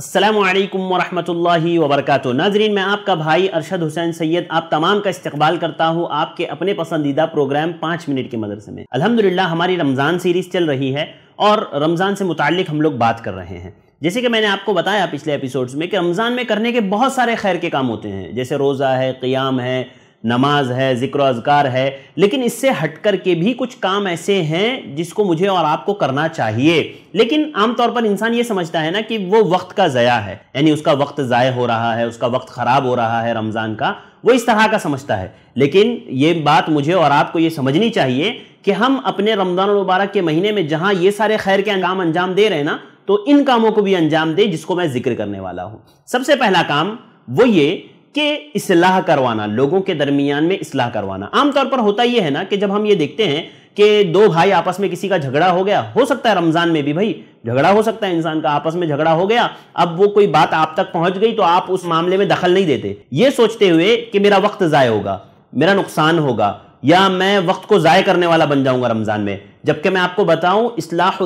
असलकम वरहमल वबरक नाजरीन मैं आपका भाई अरशद हुसैन सैयद आप तमाम का इस्तकबाल करता हूँ आपके अपने पसंदीदा प्रोग्राम पाँच मिनट के मदरसे में अलहमदिल्ला हमारी रमज़ान सीरीज़ चल रही है और रमज़ान से मुतक हम लोग बात कर रहे हैं जैसे कि मैंने आपको बताया पिछले एपिसोड्स में कि रमज़ान में करने के बहुत सारे खैर के काम होते हैं जैसे रोज़ा है क़्याम है नमाज है जिक्र अजगार है लेकिन इससे हट के भी कुछ काम ऐसे हैं जिसको मुझे और आपको करना चाहिए लेकिन आमतौर पर इंसान ये समझता है ना कि वो वक्त का ज़या है यानी उसका वक्त ज़ाय हो रहा है उसका वक्त ख़राब हो रहा है रमज़ान का वो इस तरह का समझता है लेकिन ये बात मुझे और आपको ये समझनी चाहिए कि हम अपने रमज़ान मुबारक के महीने में जहाँ ये सारे खैर के काम अंजाम दे रहे हैं ना तो इन कामों को भी अंजाम दे जिसको मैं जिक्र करने वाला हूँ सबसे पहला काम वो ये कि इसलाह करवाना लोगों के दरमियान में इसलाह करवाना आमतौर पर होता यह है ना कि जब हम ये देखते हैं कि दो भाई आपस में किसी का झगड़ा हो गया हो सकता है रमजान में भी भाई झगड़ा हो सकता है इंसान का आपस में झगड़ा हो गया अब वो कोई बात आप तक पहुंच गई तो आप उस मामले में दखल नहीं देते ये सोचते हुए कि मेरा वक्त ज़ाय होगा मेरा नुकसान होगा या मैं वक्त को ज़ाय करने वाला बन जाऊंगा रमज़ान में जबकि मैं आपको बताऊं इसलाह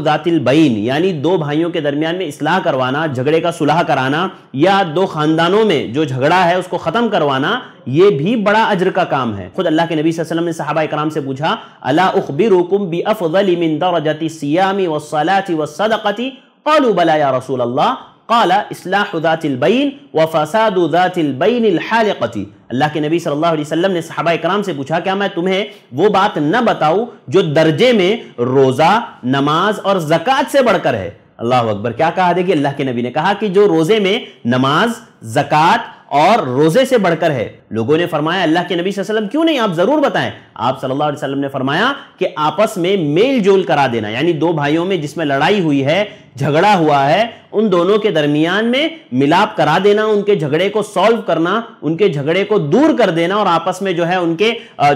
बैन यानी दो भाइयों के दरमियान में इसलाह करवाना झगड़े का सुलह कराना या दो खानदानों में जो झगड़ा है उसको ख़त्म करवाना ये भी बड़ा अजर का काम है खुद अल्लाह के नबी वसल्लम ने सहाबा इक्राम से पूछा अला उखबिरुकुम बि अफजलती सियामी वसलाती वसदक़ती और बला या रसूल अल्लाह काला इसलाह दातिल बैन व फसाद दातिल बैन हालक़ती अल्लाह के नबी सल्लल्लाहु अलैहि वसल्लम ने सहाबा इकराम से पूछा क्या मैं तुम्हें वो बात न बताऊं जो दर्जे में रोज़ा नमाज और ज़क़़त से बढ़कर है अल्लाह अकबर क्या कहा देखिए अल्लाह के नबी ने कहा कि जो रोज़े में नमाज ज़क़़त और रोज़े से बढ़कर है लोगों ने फरमाया अल्लाह के नबी वसल्लम क्यों नहीं आप ज़रूर बताएं आप सल्लल्लाहु अलैहि वसल्लम ने फरमाया कि आपस में मेल जोल करा देना यानी दो भाइयों में जिसमें लड़ाई हुई है झगड़ा हुआ है उन दोनों के दरमियान में मिलाप करा देना उनके झगड़े को सॉल्व करना उनके झगड़े को दूर कर देना और आपस में जो है उनके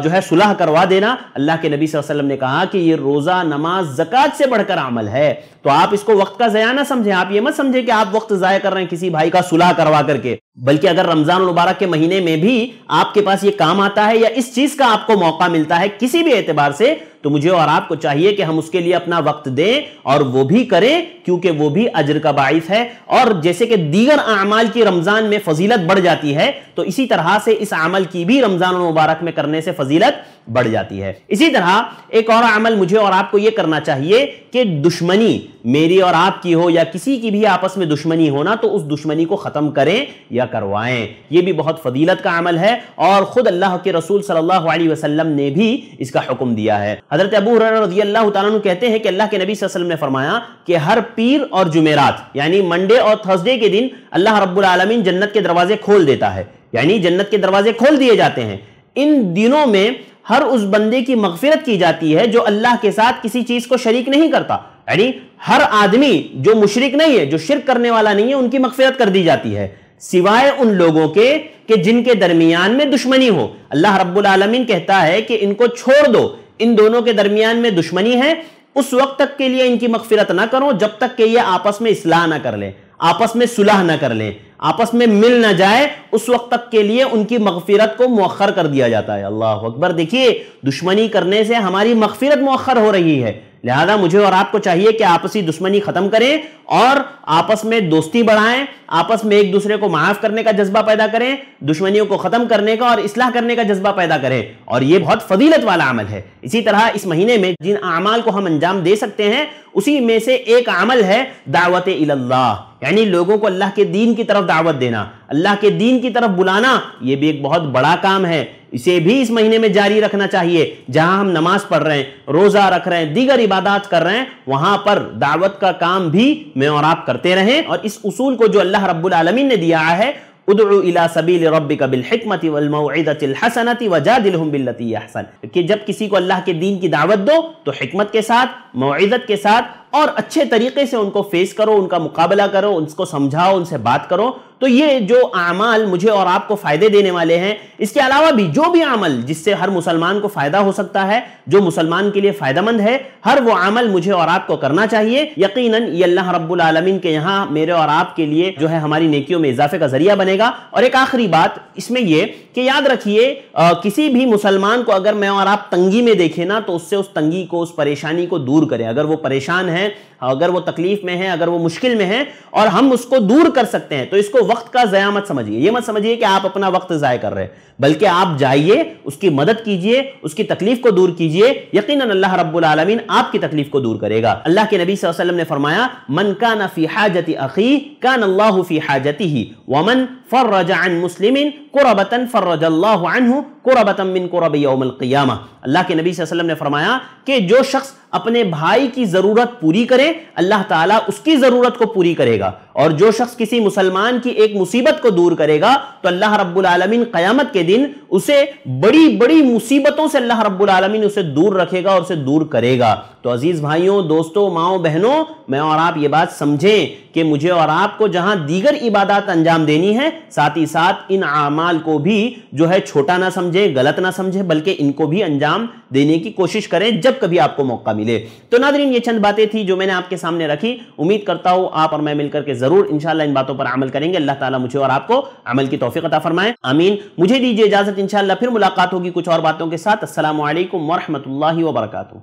जो है सुलह करवा देना अल्लाह के नबी वसल्लम ने कहा कि ये रोज़ा नमाज जक़ात से बढ़कर अमल है तो आप इसको वक्त का ज़या ना समझें आप ये मत समझें कि आप वक्त जया कर रहे हैं किसी भाई का सुलह करवा करके बल्कि अगर रमज़ान मुबारक के महीने में भी आपके पास ये काम आता है या इस चीज़ का आपको मौका मिलता है किसी भी एतबार से तो मुझे और आपको चाहिए कि हम उसके लिए अपना वक्त दें और वो भी करें क्योंकि वो भी अजर का बाइस है और जैसे कि दीगर अमाल की रमज़ान में फजीलत बढ़ जाती है तो इसी तरह से इस अमल की भी रमज़ान मुबारक में करने से फजीलत बढ़ जाती है इसी तरह एक और अमल मुझे और आपको यह करना चाहिए कि दुश्मनी मेरी और आपकी हो या किसी की भी आपस में दुश्मनी होना तो उस दुश्मनी को ख़त्म करें या करवाएं यह भी बहुत फदीलत का अमल है और ख़ुद अल्लाह के रसूल सल्लल्लाहु अलैहि वसल्लम ने भी इसका हुक्म दिया है हज़रत अबू रजी अल्लाह तु कहते हैं कि अल्लाह के नबी वसल्लम ने फरमाया कि हर पीर और जुमेरात यानी मंडे और थर्सडे के दिन अल्लाह रबालमीन जन्नत के दरवाजे खोल देता है यानी जन्नत के दरवाजे खोल दिए जाते हैं इन दिनों में हर उस बंदे की मगफिरत की जाती है जो अल्लाह के साथ किसी चीज को शरीक नहीं करता यानी हर आदमी जो मुशरक नहीं है जो शिरक करने वाला नहीं है उनकी मगफिरत कर दी जाती है सिवाय उन लोगों के कि जिनके दरमियान में दुश्मनी हो अल्लाह रब्बुल आलमीन कहता है कि इनको छोड़ दो इन दोनों के दरमियान में दुश्मनी है उस वक्त तक के लिए इनकी मगफिरत ना करो जब तक कि ये आपस में इसलाह ना कर लें आपस में सुलह ना कर लें आपस में मिल ना जाए उस वक्त तक के लिए उनकी मगफिरत को मौखर कर दिया जाता है अल्लाह अकबर देखिए दुश्मनी करने से हमारी मगफिरत मौखर हो रही है लिहाजा मुझे और आपको चाहिए कि आपसी दुश्मनी खत्म करें और आपस में दोस्ती बढ़ाएं आपस में एक दूसरे को माफ करने का जज्बा पैदा करें दुश्मनियों को खत्म करने का और इसलाह करने का जज्बा पैदा करें और यह बहुत फजीलत वाला अमल है इसी तरह इस महीने में जिन अमाल को हम अंजाम दे सकते हैं उसी में से एक अमल है दावत इल्लाह यानी लोगों को अल्लाह के दीन की तरफ दावत देना अल्लाह के दीन की तरफ बुलाना यह भी एक बहुत बड़ा काम है इसे भी इस महीने में जारी रखना चाहिए जहां हम नमाज पढ़ रहे हैं रोजा रख रहे हैं दीगर इबादत कर रहे हैं वहां पर दावत का काम भी मैं और आप करते रहें और इस उसूल को जो अल्लाह रब्बुल आलमीन ने दिया है कि जब किसी को अल्लाह के दीन की दावत दो तो हमत के साथ मोदत के साथ और अच्छे तरीके से उनको फेस करो उनका मुकाबला करो उनको समझाओ उनसे बात करो तो ये जो अमाल मुझे और आपको फायदे देने वाले हैं इसके अलावा भी जो भी अमल जिससे हर मुसलमान को फायदा हो सकता है जो मुसलमान के लिए फायदेमंद है हर वो अमल मुझे और आपको करना चाहिए यकीन ये अल्लाह रब्बुल के यहाँ मेरे और आपके लिए जो है हमारी नेकियों में इजाफे का जरिया बनेगा और एक आखिरी बात इसमें यह कि याद रखिए किसी भी मुसलमान को अगर मैं और आप तंगी में देखें ना तो उससे उस तंगी को उस परेशानी को दूर करें अगर वो परेशान है अगर वो तकलीफ में है अगर वो मुश्किल में है और हम उसको दूर कर सकते हैं तो इसको वक्त का जया मत समझिए ये मत समझिए कि आप अपना वक्त ज़ाय कर रहे हैं बल्कि आप जाइए उसकी मदद कीजिए उसकी तकलीफ को दूर कीजिए यकीन अल्लाह रबालमीन आपकी तकलीफ को दूर करेगा अल्लाह के नबी वसल्लम ने फरमाया मन का नफ़ी हाजती अखी का नल्लाफ़ी हाजती ही वमन फ़र्रज अन मुस्लिम कुरबतन फ़र्रज अल्लाह कुरबतम बिन कुरब यौमक़ियाम अल्लाह के नबी वसल्लम ने फरमाया कि जो शख्स अपने भाई की ज़रूरत पूरी करे अल्लाह ताला उसकी ज़रूरत को पूरी करेगा और जो शख्स किसी मुसलमान की एक मुसीबत को दूर करेगा तो अल्लाह रब्बुल आलमीन क़यामत के दिन उसे बड़ी बड़ी मुसीबतों से अल्लाह रब्बुल आलमीन उसे दूर रखेगा और उसे दूर करेगा तो अजीज भाइयों दोस्तों माओ बहनों मैं और आप ये बात समझें कि मुझे और आपको जहां दीगर इबादत अंजाम देनी है साथ ही साथ इन आमाल को भी जो है छोटा ना समझे गलत ना समझे बल्कि इनको भी अंजाम देने की कोशिश करें जब कभी आपको मौका मिले तो नादरीन ये चंद बातें थी जो मैंने आपके सामने रखी उम्मीद करता हूं आप और मैं मिलकर के जरूर इनशाला इन बातों पर अमल करेंगे अल्लाह ताला मुझे और आपको अमल की तोफी कता फरमाए अमीन मुझे दीजिए इजाजत इनशाला फिर मुलाकात होगी कुछ और बातों के साथ असल वरहमत ला वबरकू